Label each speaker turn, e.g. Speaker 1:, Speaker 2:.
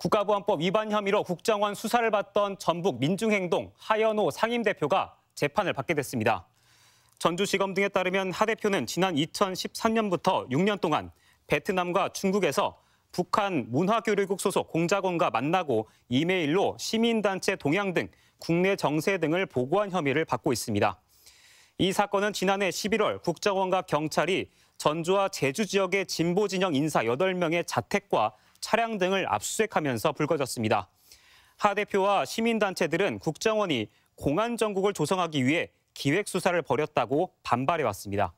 Speaker 1: 국가보안법 위반 혐의로 국정원 수사를 받던 전북 민중행동 하연호 상임대표가 재판을 받게 됐습니다. 전주시검 등에 따르면 하 대표는 지난 2013년부터 6년 동안 베트남과 중국에서 북한 문화교류국 소속 공작원과 만나고 이메일로 시민단체 동향 등 국내 정세 등을 보고한 혐의를 받고 있습니다. 이 사건은 지난해 11월 국정원과 경찰이 전주와 제주 지역의 진보 진영 인사 8명의 자택과 차량 등을 압수수색하면서 불거졌습니다. 하 대표와 시민단체들은 국정원이 공안 정국을 조성하기 위해 기획 수사를 벌였다고 반발해 왔습니다.